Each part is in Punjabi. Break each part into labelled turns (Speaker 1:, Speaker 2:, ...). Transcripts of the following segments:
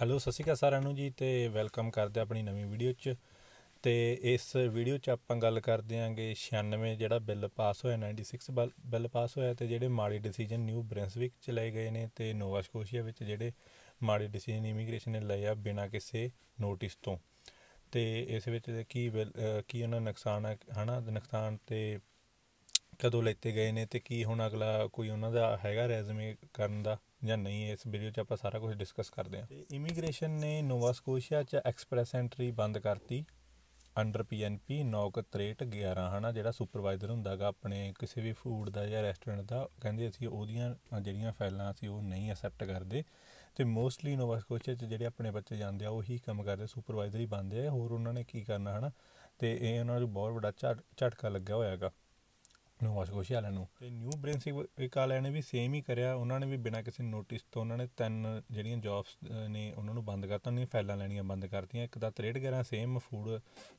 Speaker 1: ਹੈਲੋ ਸਤਿ ਸ਼੍ਰੀ ਅਕਾਲ ਸਾਰਿਆਂ ਨੂੰ ਜੀ ਤੇ ਵੈਲਕਮ ਕਰਦੇ ਆਪਣੀ ਨਵੀਂ ਵੀਡੀਓ 'ਚ ਤੇ ਇਸ ਵੀਡੀਓ 'ਚ ਆਪਾਂ ਗੱਲ ਕਰਦੇ ਆਂਗੇ 96 ਜਿਹੜਾ ਬਿੱਲ ਪਾਸ ਹੋਇਆ 96 ਬਿੱਲ ਪਾਸ ਹੋਇਆ ਤੇ ਜਿਹੜੇ ਮਾੜੇ ਡਿਸੀਜਨ ਨਿਊ ਬ੍ਰੈਂਸਵਿਕ ਚ ਲਏ ਗਏ ਨੇ ਤੇ ਨੋਵਾ ਸਕੋਸ਼ੀਆ ਵਿੱਚ ਜਿਹੜੇ ਮਾੜੇ ਡਿਸੀਜਨ ਇਮੀਗ੍ਰੇਸ਼ਨ ਨੇ ਲਏ ਆ ਬਿਨਾਂ ਕਿਸੇ ਨੋਟਿਸ ਤੋਂ ਤੇ ਇਸ ਵਿੱਚ ਕੀ ਕੀ ਉਹਨਾਂ ਨੁਕਸਾਨ ਹੈ ਹਨਾ ਨੁਕਸਾਨ ਤੇ ਕਦੋਂ ਲੈਤੇ ਗਏ ਨੇ ਤੇ ਕੀ ਹੁਣ ਅਗਲਾ ਕੋਈ ਉਹਨਾਂ ਦਾ ਹੈਗਾ ਰੈਜ਼ਮੇ ਕਰਨ ਦਾ ਜਾਂ ਨਹੀਂ ਇਸ ਵੀਡੀਓ 'ਚ ਆਪਾਂ ਸਾਰਾ ਕੁਝ ਡਿਸਕਸ ਕਰਦੇ ਹਾਂ ਤੇ ਇਮੀਗ੍ਰੇਸ਼ਨ ਨੇ ਨੋਵਾ ਸਕੋਸ਼ੀਆ 'ਚ ਐਕਸਪ੍ਰੈਸ ਐਂਟਰੀ ਬੰਦ ਕਰਤੀ ਅੰਡਰ ਪੀਐਨਪੀ 96311 ਹਨਾ ਜਿਹੜਾ ਸੁਪਰਵਾਈਜ਼ਰ ਹੁੰਦਾਗਾ ਆਪਣੇ ਕਿਸੇ ਵੀ ਫੂਡ ਦਾ ਜਾਂ ਰੈਸਟੋਰੈਂਟ ਦਾ ਕਹਿੰਦੇ ਅਸੀਂ ਉਹਦੀਆਂ ਜਿਹੜੀਆਂ ਫਾਈਲਾਂ ਸੀ ਉਹ ਨਹੀਂ ਅਸੈਪਟ ਕਰਦੇ ਤੇ ਮੋਸਟਲੀ ਨੋਵਾ ਸਕੋਸ਼ੀਆ 'ਚ ਜਿਹੜੇ ਆਪਣੇ ਬੱਚੇ ਜਾਂਦੇ ਆ ਉਹੀ ਕੰਮ ਕਰਦੇ ਸੁਪਰਵਾਈਜ਼ਰ ਹੀ ਬੰਦੇ ਆ ਹੋਰ ਉਹਨਾਂ ਨੇ ਕੀ ਕਰਨਾ ਹਨਾ ਤੇ ਇਹ ਉਹਨਾਂ ਨੂੰ ਬਹੁਤ ਵੱਡਾ ਝਟਕਾ ਲੱਗਿਆ ਹੋਇਆਗਾ ਨੂੰ ਗੋਸ਼ਿਆ ਲੈਣ ਨੂੰ ਤੇ ਨਿਊ ਬ੍ਰਿੰਸਿਕ ਵਾਲਿਆਂ ਨੇ ਵੀ ਸੇਮ ਹੀ ਕਰਿਆ ਉਹਨਾਂ ਨੇ ਵੀ ਬਿਨਾਂ ਕਿਸੇ ਨੋਟਿਸ ਤੋਂ ਉਹਨਾਂ ਨੇ ਤਿੰਨ ਜਿਹੜੀਆਂ ਜੌਬਸ ਨੇ ਉਹਨਾਂ ਨੂੰ ਬੰਦ ਕਰਤਾ ਨਹੀਂ ਫਾਈਲਾਂ ਲੈਣੀਆਂ ਬੰਦ ਕਰਤੀਆਂ ਇੱਕ ਦਾ 6311 ਸੇਮ ਫੂਡ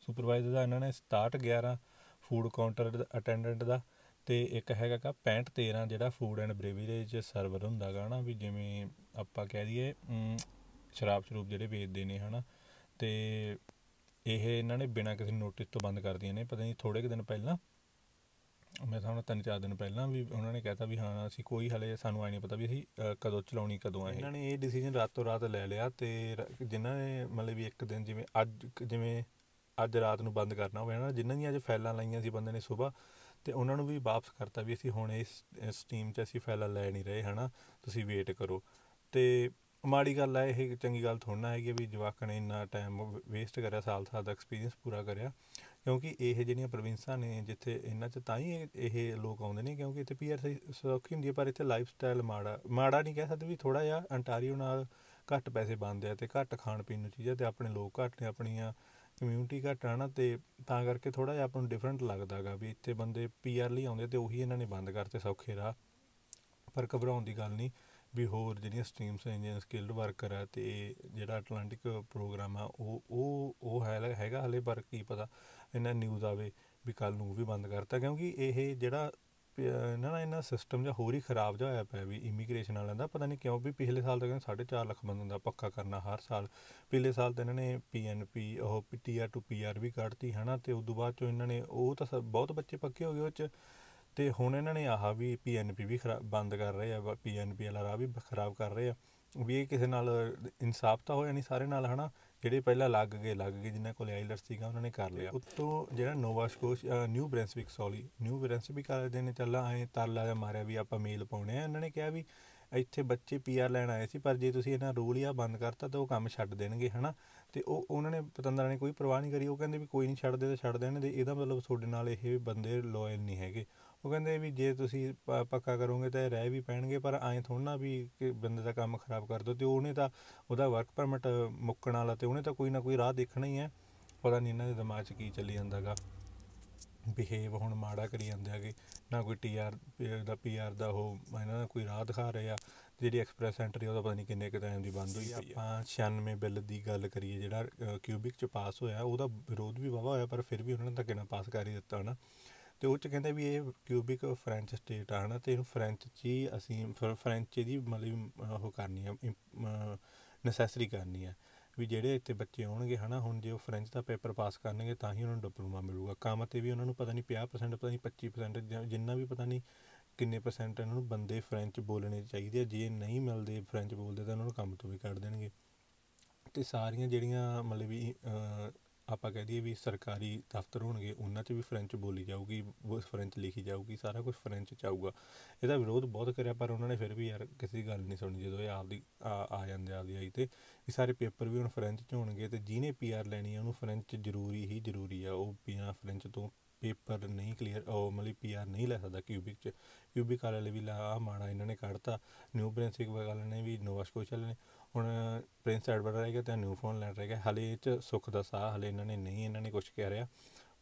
Speaker 1: ਸੁਪਰਵਾਈਜ਼ਰ ਦਾ ਇਹਨਾਂ ਨੇ 6711 ਫੂਡ ਕਾਊਂਟਰ ਅਟੈਂਡੈਂਟ ਦਾ ਤੇ ਇੱਕ ਹੈਗਾਗਾ 6513 ਜਿਹੜਾ ਫੂਡ ਐਂਡ ਬ੍ਰੇਵਰੇਜ ਸਰਵਰ ਹੁੰਦਾਗਾ ਹਨਾ ਵੀ ਜਿਵੇਂ ਆਪਾਂ ਕਹਿ ਦਈਏ ਸ਼ਰਾਬ ਸ਼ਰੂਪ ਜਿਹੜੇ ਵੇਚਦੇ ਨੇ ਹਨਾ ਤੇ ਇਹ ਇਹਨਾਂ ਨੇ ਬਿਨਾਂ ਕਿਸੇ ਨੋਟਿਸ ਤੋਂ ਬੰਦ ਕਰ ਨੇ ਪਤਾ ਨਹੀਂ ਥੋੜੇ ਕਿ ਦਿਨ ਪਹਿਲਾਂ ਮੈਂ ਹਿਸਾਬ ਨਾਲ ਤਿੰਨ ਚਾਰ ਦਿਨ ਪਹਿਲਾਂ ਵੀ ਉਹਨਾਂ ਨੇ ਕਹਿਤਾ ਵੀ ਹਾਂ ਅਸੀਂ ਕੋਈ ਹਲੇ ਸਾਨੂੰ ਆਈ ਨਹੀਂ ਪਤਾ ਵੀ ਅਸੀਂ ਕਦੋਂ ਚਲਾਉਣੀ ਕਦੋਂ ਆਏ ਇਹ ਇਹਨਾਂ ਨੇ ਇਹ ਡਿਸੀਜਨ ਰਾਤੋਂ ਰਾਤ ਲੈ ਲਿਆ ਤੇ ਜਿਨ੍ਹਾਂ ਨੇ ਮਤਲਬ ਵੀ ਇੱਕ ਦਿਨ ਜਿਵੇਂ ਅੱਜ ਜਿਵੇਂ ਅੱਜ ਰਾਤ ਨੂੰ ਬੰਦ ਕਰਨਾ ਹੋਵੇ ਨਾ ਜਿਨ੍ਹਾਂ ਦੀਆਂ ਅੱਜ ਫਾਈਲਾਂ ਲਾਈਆਂ ਸੀ ਬੰਦੇ ਨੇ ਸਵੇਰ ਤੇ ਉਹਨਾਂ ਨੂੰ ਵੀ ਵਾਪਸ ਕਰਤਾ ਵੀ ਅਸੀਂ ਹੁਣ ਇਸ ਇਸ ਟੀਮ 'ਚ ਅਸੀਂ ਫਾਈਲਾਂ ਲੈ ਨਹੀਂ ਰਹੇ ਹਨਾ ਤੁਸੀਂ ਵੇਟ ਕਰੋ ਤੇ ਮਾੜੀ ਗੱਲ ਹੈ ਇਹ ਚੰਗੀ ਗੱਲ ਥੋੜਨਾ ਹੈ ਕਿ ਵੀ ਜਵਾਕਾਂ ਨੇ ਇੰਨਾ ਟਾਈਮ ਵੇਸਟ ਕਰਿਆ ਸਾਲ ਸਾਲ ਦਾ ਐਕਸਪੀਰੀਅੰਸ ਪੂਰਾ ਕਰਿਆ ਕਿਉਂਕਿ ਇਹ ਜਿਹੜੀਆਂ ਪ੍ਰੋਵਿੰਸਾਂ ਨੇ ਜਿੱਥੇ ਇਹਨਾਂ 'ਚ ਤਾਂ ਹੀ ਇਹ ਲੋਕ ਆਉਂਦੇ ਨੇ ਕਿਉਂਕਿ ਇੱਥੇ ਪੀਆਰ ਸੌਖੀ ਹੁੰਦੀ ਹੈ ਪਰ ਇੱਥੇ ਲਾਈਫ ਸਟਾਈਲ ਮਾੜਾ ਮਾੜਾ ਨਹੀਂ ਕਹਿ ਸਕਦੇ ਵੀ ਥੋੜਾ ਜਿਹਾ ਅੰਟਾਰੀਓ ਨਾਲ ਘੱਟ ਪੈਸੇ ਬੰਦੇ ਆ ਤੇ ਘੱਟ ਖਾਣ ਪੀਣ ਨੂੰ ਚੀਜ਼ਾਂ ਤੇ ਆਪਣੇ ਲੋਕ ਘੱਟ ਨੇ ਆਪਣੀਆਂ ਕਮਿਊਨਿਟੀ ਘੱਟ ਆ ਨਾ ਤੇ ਤਾਂ ਕਰਕੇ ਥੋੜਾ ਜਿਹਾ ਆਪਾਂ ਨੂੰ ਡਿਫਰੈਂਟ ਲੱਗਦਾਗਾ ਵੀ ਇੱਥੇ ਬੰਦੇ ਪੀਆਰ ਲਈ ਆਉਂਦੇ ਤੇ ਉਹੀ ਇਹਨਾਂ ਨੇ ਬੰਦ ਕਰਤੇ ਸੌਖੇ ਰਾਹ ਪਰ ਘਬਰਾਉਣ ਦੀ ਗੱਲ ਨਹੀਂ ਵੀ ਹੋਰ ਜਿਹੜੀਆਂ ਸਟ੍ਰੀਮਸ ਨੇ ਜਿਵੇਂ ਸਕਿਲਡ ਵਰਕਰ ਆ ਤੇ ਜਿਹੜਾ ਐਟਲੰਟਿਕ ਪ੍ਰੋਗਰਾਮ ਆ ਉਹ ਉਹ ਉਹ ਹੈਗਾ ਹਲੇ ਪਰ ਕੀ ਪਤਾ ਇਹਨਾਂ ਨਿਊਜ਼ ਆਵੇ ਵੀ ਕੱਲ ਨੂੰ ਵੀ ਬੰਦ ਕਰਤਾ ਕਿਉਂਕਿ ਇਹ ਜਿਹੜਾ ਇਹਨਾਂ ਦਾ ਇਹਨਾਂ ਸਿਸਟਮ ਜਾਂ ਹੋਰ ਹੀ ਖਰਾਬ ਜਾ ਹੋਇਆ ਪਿਆ ਵੀ ਇਮੀਗ੍ਰੇਸ਼ਨ ਵਾਲਿਆਂ ਦਾ ਪਤਾ ਨਹੀਂ ਕਿਉਂ ਵੀ ਪਿਛਲੇ ਸਾਲ ਤੱਕ 4.5 ਲੱਖ ਬੰਦ ਹੁੰਦਾ ਪੱਕਾ ਕਰਨਾ ਹਰ ਸਾਲ ਪਿਛਲੇ ਸਾਲ ਤਾਂ ਇਹਨਾਂ ਨੇ ਪੀਐਨਪੀ ਉਹ ਪੀਟੀਆਰ ਟੂ ਪੀਆਰ ਵੀ ਕੱਢਤੀ ਹਨਾ ਤੇ ਉਸ ਤੋਂ ਬਾਅਦ ਚੋਂ ਇਹਨਾਂ ਨੇ ਉਹ ਤਾਂ ਬਹੁਤ ਬੱਚੇ ਪੱਕੇ ਹੋ ਗਏ ਉਹ ਚ ਤੇ ਹੁਣ ਇਹਨਾਂ ਨੇ ਆਹ ਵੀ ਪੀਐਨਪੀ ਵੀ ਬੰਦ ਕਰ ਰਹੇ ਆ ਪੀਐਨਪੀ ਵਾਲਾ ਰਾਹ ਵੀ ਖਰਾਬ ਕਰ ਰਹੇ ਆ ਵੀ ਇਹ ਕਿਸੇ ਨਾਲ ਇਨਸਾਫ ਤਾਂ ਹੋਇਆ ਨਹੀਂ ਸਾਰੇ ਨਾਲ ਹਨਾ ਜਿਹੜੇ ਪਹਿਲਾਂ ਲੱਗ ਗਏ ਲੱਗ ਗਏ ਜਿਨ੍ਹਾਂ ਕੋਲ ਆਈਲਟਸ ਸੀਗਾ ਉਹਨਾਂ ਨੇ ਕਰ ਲਿਆ ਉੱਤੋਂ ਜਿਹੜਾ ਨੋਵਾ ਸਕੋਸ਼ ਨਿਊ ਬ੍ਰੈਂਸਵਿਕ ਸੌਲੀ ਨਿਊ ਬ੍ਰੈਂਸਵਿਕ ਵਾਲੇ ਨੇ ਚੱਲਾ ਆਏ ਤਰਲਾ ਮਾਰਿਆ ਵੀ ਆਪਾਂ ਮੇਲ ਪਾਉਣੇ ਆ ਇਹਨਾਂ ਨੇ ਕਿਹਾ ਵੀ ਇੱਥੇ ਬੱਚੇ ਪੀਆਰ ਲੈਣ ਆਏ ਸੀ ਪਰ ਜੇ ਤੁਸੀਂ ਇਹਨਾਂ ਰੂਲ ਜਾਂ ਬੰਦ ਕਰਤਾ ਤਾਂ ਉਹ ਕੰਮ ਛੱਡ ਦੇਣਗੇ ਹਨਾ ਤੇ ਉਹ ਉਹਨਾਂ ਨੇ ਪਤੰਦਰਾਂ ਨੇ ਕੋਈ ਪਰਵਾਹ ਨਹੀਂ ਕਰੀ ਉਹ ਕਹਿੰਦੇ ਵੀ ਕੋਈ ਨਹੀਂ ਛੱਡਦੇ ਤਾਂ ਛੱਡ ਦੇਣਗੇ ਇਹਦਾ ਮਤਲਬ ਤੁਹਾਡੇ ਨਾਲ ਇਹ ਬੰਦੇ ਲੋਇਲ ਨਹੀਂ ਹੈਗੇ ਉਹ ਕਹਿੰਦੇ ਵੀ ਜੇ ਤੁਸੀਂ ਪੱਕਾ ਕਰੋਗੇ ਤਾਂ ਇਹ ਰਹਿ ਵੀ ਪੈਣਗੇ ਪਰ ਐਂ ਥੋੜਾ ਵੀ ਕਿ ਬੰਦੇ ਦਾ ਕੰਮ ਖਰਾਬ ਕਰ ਦੋ ਤੇ ਉਹਨੇ ਤਾਂ ਉਹਦਾ ਵਰਕ ਪਰਮਿਟ ਮੁੱਕਣ ਵਾਲਾ ਤੇ ਉਹਨੇ ਤਾਂ ਕੋਈ ਨਾ ਕੋਈ ਰਾਹ ਦੇਖਣਾ ਹੀ ਹੈ ਪਤਾ ਨਹੀਂ ਇਹਨਾਂ ਦੇ ਦਿਮਾਗ 'ਚ ਕੀ ਚੱਲੀ ਜਾਂਦਾਗਾ ਬਿਹੇਵ ਹੁਣ ਮਾੜਾ ਕਰੀ ਜਾਂਦੇ ਆਗੇ ਨਾ ਕੋਈ ਟੀਆਰ ਦਾ ਪੀਆਰ ਦਾ ਹੋ ਇਹਨਾਂ ਦਾ ਕੋਈ ਰਾਹ ਦਿਖਾ ਰਹੇ ਆ ਜਿਹੜੀ ਐਕਸਪ੍ਰੈਸ ਐਂਟਰੀ ਉਹਦਾ ਪਤਾ ਨਹੀਂ ਕਿੰਨੇ ਕੁ ਟਾਈਮ ਦੀ ਬੰਦ ਹੋਈ ਆਪਾਂ 96 ਬਿੱਲ ਦੀ ਗੱਲ ਕਰੀਏ ਜਿਹੜਾ ਕਿਊਬਿਕ ਚ ਪਾਸ ਹੋਇਆ ਉਹਦਾ ਵਿਰੋਧ ਵੀ ਵਾਵਾ ਹੋਇਆ ਪਰ ਫਿਰ ਵੀ ਉਹਨਾਂ ਨੇ ਧੱਕੇ ਨਾਲ ਪਾਸ ਕਰ ਹੀ ਦਿੱਤਾ ਹਨਾ ਤੇ ਉਹ ਚ ਕਹਿੰਦੇ ਵੀ ਇਹ ਕਿਊਬਿਕ ਫ੍ਰੈਂਚ ਸਟੇਟ ਆ ਹਨਾ ਤੇ ਇਹਨੂੰ ਫ੍ਰੈਂਚ ਚ ਅਸੀਂ ਅਸੀਂ ਫ੍ਰੈਂਚ ਦੀ ਮਤਲਬ ਉਹ ਕਰਨੀ ਆ ਨੈਸੈਸਰੀ ਕਰਨੀ ਆ ਵੀ ਜਿਹੜੇ ਇੱਥੇ ਬੱਚੇ ਆਉਣਗੇ ਹਨਾ ਹੁਣ ਜੇ ਉਹ ਫ੍ਰੈਂਚ ਦਾ ਪੇਪਰ ਪਾਸ ਕਰਨਗੇ ਤਾਂ ਹੀ ਉਹਨਾਂ ਨੂੰ ਡਿਪਲੋਮਾ ਮਿਲੂਗਾ ਕੰਮ ਤੇ ਵੀ ਉਹਨਾਂ ਨੂੰ ਪਤਾ ਨਹੀਂ 50% ਪਤਾ ਨਹੀਂ 25% ਜਿੰਨਾ ਵੀ ਪਤਾ ਨਹੀਂ ਕਿੰਨੇ ਪਰਸੈਂਟ ਇਹਨਾਂ ਨੂੰ ਬੰਦੇ ਫ੍ਰੈਂਚ ਬੋਲਣੇ ਚਾਹੀਦੇ ਆ ਜੇ ਨਹੀਂ ਮਿਲਦੇ ਫ੍ਰੈਂਚ ਬੋਲਦੇ ਤਾਂ ਉਹਨਾਂ ਨੂੰ ਕੰਮ ਤੋਂ ਵੀ ਕੱਢ ਦੇਣਗੇ ਤੇ ਸਾਰੀਆਂ ਜਿਹੜੀਆਂ ਮਤਲਬ ਵੀ ਆਪਾਂ ਕਹਿ ਦਈਏ ਵੀ ਸਰਕਾਰੀ ਦਫ਼ਤਰ ਹੋਣਗੇ ਉਹਨਾਂ 'ਚ ਵੀ ਫ੍ਰੈਂਚ ਬੋਲੀ ਜਾਊਗੀ ਫ੍ਰੈਂਚ ਲਿਖੀ ਜਾਊਗੀ ਸਾਰਾ ਕੁਝ ਫ੍ਰੈਂਚ 'ਚ ਆਊਗਾ ਇਹਦਾ ਵਿਰੋਧ ਬਹੁਤ ਕਰਿਆ ਪਰ ਉਹਨਾਂ ਨੇ ਫਿਰ ਵੀ ਯਾਰ ਕਿਸੇ ਗੱਲ ਨਹੀਂ ਸੁਣੀ ਜਦੋਂ ਇਹ ਆਪਦੀ ਆ ਜਾਂਦੇ ਆਪਦੀ ਆਈ ਤੇ ਇਹ ਸਾਰੇ ਪੇਪਰ ਵੀ ਹੁਣ ਫ੍ਰੈਂਚ 'ਚ ਹੋਣਗੇ ਤੇ ਜਿਹਨੇ ਪੀਆਰ ਲੈਣੀ ਆ ਉਹਨੂੰ ਫ੍ਰੈਂਚ ਜ਼ਰੂਰੀ ਹੀ ਜ਼ਰੂਰੀ ਆ ਉਹ ਬਿਨਾਂ ਫ੍ਰੈਂਚ ਤੋਂ ਪੇਪਰ ਨਹੀਂ ਕਲੀਅਰ ਉਹ ਮਤਲਬ ਪੀਆਰ ਨਹੀਂ ਲੈ ਸਕਦਾ ਕਿਊਬਿਕ ਚ ਕਿਊਬਿਕ ਵਾਲੇ ਵੀ ਲਾ ਮਾਣਾ ਇਹਨਾਂ ਨੇ ਕੱਢਤਾ ਨਿਊ ਬ੍ਰੈਂਸਿਕ ਵਾਲੇ ਨੇ ਵੀ ਨੋਵਾ ਸਕੋਸ਼ੀਆ ਨੇ ਹੁਣ ਪ੍ਰਿੰਸ ਐਡਵਰਡ ਰਹੇਗਾ ਤੇ ਨਿਊ ਫੋਨ ਲੈਂਡ ਰਹੇਗਾ ਹਲੇ ਇਹ ਚ ਸੁੱਖ ਦਾ ਸਾਹ ਹਲੇ ਇਹਨਾਂ ਨੇ ਨਹੀਂ ਇਹਨਾਂ ਨੇ ਕੁਝ ਕਹਿ ਰਿਹਾ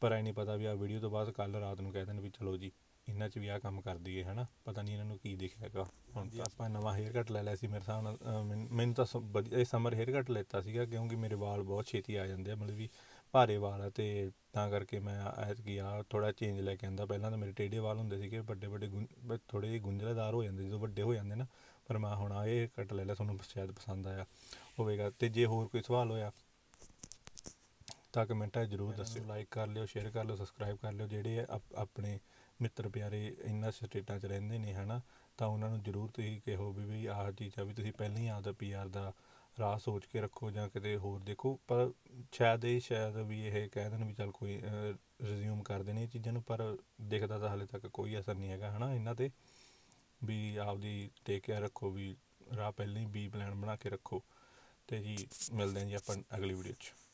Speaker 1: ਪਰ ਐ ਨਹੀਂ ਪਤਾ ਵੀ ਆ ਵੀਡੀਓ ਤੋਂ ਬਾਅਦ ਕੱਲ ਰਾਤ ਨੂੰ ਕਹਿ ਦੇਣ ਵੀ ਚਲੋ ਜੀ ਇਹਨਾਂ 'ਚ ਵੀ ਆ ਕੰਮ ਕਰ ਦਈਏ ਹਨਾ ਪਤਾ ਨਹੀਂ ਇਹਨਾਂ ਨੂੰ ਕੀ ਹੈਗਾ ਹੁਣ ਤਾਂ ਆਪਾਂ ਨਵਾਂ ਹੇਅਰ ਕੱਟ ਲੈ ਲਿਆ ਸੀ ਮੇਰੇ ਸਾਹ ਨਾਲ ਮੈਨੂੰ ਤਾਂ ਇਹ ਸਮਰ ਹੇਅਰ ਕੱਟ ਲੈਤਾ ਸੀਗਾ ਕਿਉਂਕਿ ਮੇਰੇ ਵਾਲ ਬਹੁਤ ਛੇਤੀ ਆ ਜਾਂਦੇ ਆ ਮਤਲਬ ਵੀ ਭਾਰੇ ਵਾਲ ਆ ਤੇ ਤਾਂ ਕਰਕੇ ਮੈਂ ਐਤਕੀ ਗਿਆ ਥੋੜਾ ਚੇਂਜ ਲੈ ਕੇ ਆਂਦਾ ਪਹਿਲਾਂ ਤਾਂ ਮੇਰੇ ਟੇਢੇ ਵਾਲ ਹੁੰਦੇ ਸੀਗੇ ਵੱਡੇ ਵੱਡੇ ਥੋੜੇ ਥੋੜ੍ਹੇ ਜਿਹੇ ਗੁੰਝਲਦਾਰ ਹੋ ਜਾਂਦੇ ਜਦੋਂ ਵੱਡੇ ਹੋ ਜਾਂਦੇ ਨਾ ਪਰ ਮੈਂ ਹੁਣ ਆ ਇਹ ਕੱਟ ਲੈ ਲਿਆ ਤੁਹਾਨੂੰ ਸ਼ਾਇਦ ਪਸੰਦ ਆਇਆ ਹੋਵੇਗਾ ਤੇ ਜੇ ਹੋਰ ਕੋਈ ਸਵਾਲ ਹੋਇਆ ਤਾਂ ਕਮੈਂਟਾਂ ਜ਼ਰੂਰ ਦੱਸਿਓ ਲਾਈਕ ਕਰ ਲਿਓ ਸ਼ੇਅਰ ਕਰ ਲਿਓ ਸਬਸਕ੍ਰਾਈਬ ਕਰ ਲਿਓ ਜਿਹੜੇ ਆਪਣੇ ਮਿੱਤਰ ਪਿਆਰੇ ਇੰਨਾ ਸਟੇਟਾਂ 'ਚ ਰਹਿੰਦੇ ਨੇ ਹਨਾ ਤਾਂ ਉਹਨਾਂ ਨੂੰ ਜ਼ਰੂਰ ਤੁਸੀਂ ਕਹੋ ਵੀ ਵੀ ਆਹ ਚੀਜ਼ਾਂ ਵੀ ਤੁਸੀਂ ਪਹਿਲਾਂ ਹੀ ਆਪਦਾ ਪੀਆਰ ਦਾ ਰਾਹ ਸੋਚ ਕੇ ਰੱਖੋ ਜਾਂ ਕਿਤੇ ਹੋਰ ਦੇਖੋ ਪਰ ਸ਼ਾਇਦ ਇਹ ਸ਼ਾਇਦ ਵੀ ਇਹ ਕਹਿ ਦੇਣ ਵੀ ਚੱਲ ਕੋਈ ਰਿਜ਼ਿਊਮ ਕਰ ਦੇਣੇ ਇਹ ਚੀਜ਼ਾਂ ਨੂੰ ਪਰ ਦਿਖਦਾ ਤਾਂ ਹਲੇ ਤੱਕ ਕੋਈ ਅਸਰ ਨਹੀਂ ਹੈਗਾ ਹਨਾ ਇਹਨਾਂ ਤੇ ਵੀ ਆਪਦੀ ਟੇਕ ਕੇਅਰ ਰੱਖੋ ਵੀ ਰਾਹ ਪਹਿਲਾਂ ਹੀ ਬੀ ਪਲਾਨ ਬਣਾ ਕੇ ਰੱਖੋ ਤੇ ਜੀ ਮਿਲਦੇ ਹਾਂ ਜੀ ਆਪਾਂ ਅਗਲੀ ਵੀਡੀਓ 'ਚ